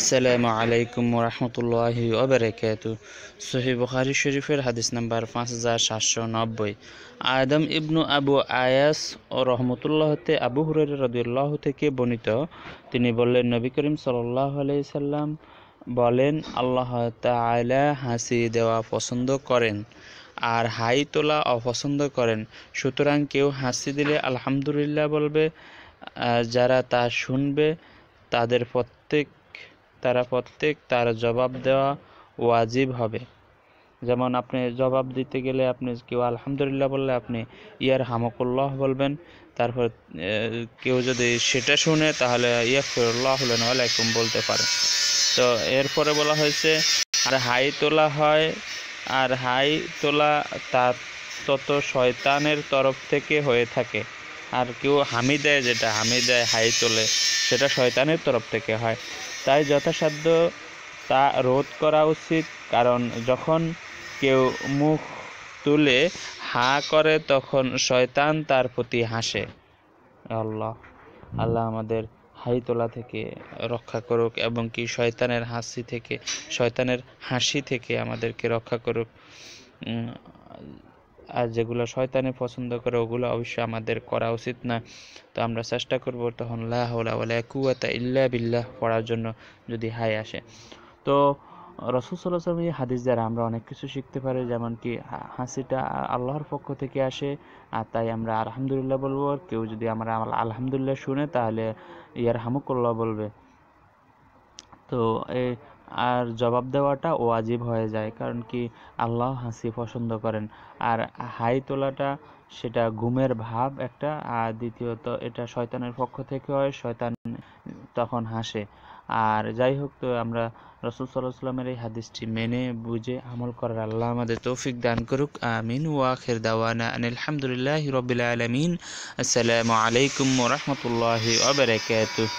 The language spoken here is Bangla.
আসসালামু আলাইকুম রহমতুল্লাহি ওবরাকাত সহি বুখারি শরীফের হাদিস নাম্বার পাঁচ হাজার সাতশো নব্বই আদম ইবনু আবু আয়াস ও রহমতুল্লাহতে আবু হুরের রদুল্লাহ থেকে বর্ণিত তিনি বললেন নবী করিম সাল্লাহ সাল্লাম বলেন আল্লাহ তালা হাসি দেওয়া পছন্দ করেন আর হাই তোলা অপছন্দ করেন সুতরাং কেউ হাসি দিলে আলহামদুলিল্লাহ বলবে যারা তা শুনবে তাদের প্রত্যেক তারা প্রত্যেক তার জবাব দেওয়া ওয়াজিব হবে যেমন আপনি জবাব দিতে গেলে আপনি কেউ আলহামদুলিল্লাহ বললে আপনি ইয়ার হামকুল্লাহ বলবেন তারপর কেউ যদি সেটা শুনে তাহলে হলেন আলাইকুম বলতে পারে তো এরপরে বলা হয়েছে আর হাই তোলা হয় আর হাই তোলা তার তত শয়তানের তরফ থেকে হয়ে থাকে আর কেউ হামি দেয় যেটা হামি দেয় হাই তোলে সেটা শয়তানের তরফ থেকে হয় তাই যথাসাধ্য তা রোধ করা উচিত কারণ যখন কেউ মুখ তুলে হা করে তখন শয়তান তার প্রতি হাসে আল্লাহ আল্লাহ আমাদের হাই তোলা থেকে রক্ষা করুক এবং কি শয়তানের হাসি থেকে শয়তানের হাসি থেকে আমাদেরকে রক্ষা করুক আর যেগুলো শয়তানে পছন্দ করে ওগুলো অবশ্যই আমাদের করা উচিত না তো আমরা চেষ্টা করব তখন লাহলা কুয়াতা ইল্লা বিল্লাহ পড়ার জন্য যদি হাই আসে তো রসুল সাল্লাহ হাদিস দ্বারা আমরা অনেক কিছু শিখতে পারি যেমন কি হাসিটা আল্লাহর পক্ষ থেকে আসে আর তাই আমরা আলহামদুলিল্লাহ বলবো কেউ যদি আমরা আলহামদুলিল্লাহ শুনে তাহলে ইয়ার হামুকুল্লাহ বলবে তো এই আর জবাব দেওয়াটা ওয়াজিব হয়ে যায় কারণ কি আল্লাহ হাসি পছন্দ করেন আর হাই তোলাটা সেটা ঘুমের ভাব একটা আর দ্বিতীয়ত এটা শয়তানের পক্ষ থেকে হয় শয়তান তখন হাসে আর যাই হোক তো আমরা রসুল সাল্লাহামের এই হাদিসটি মেনে বুঝে আমল করার আল্লাহ আমাদের তৌফিক দান করুক আমিন ওয়াখের দাওয়ানা আলহামদুলিল্লাহ রবিল আলমিন আসসালামু আলাইকুম রহমতুল্লাহ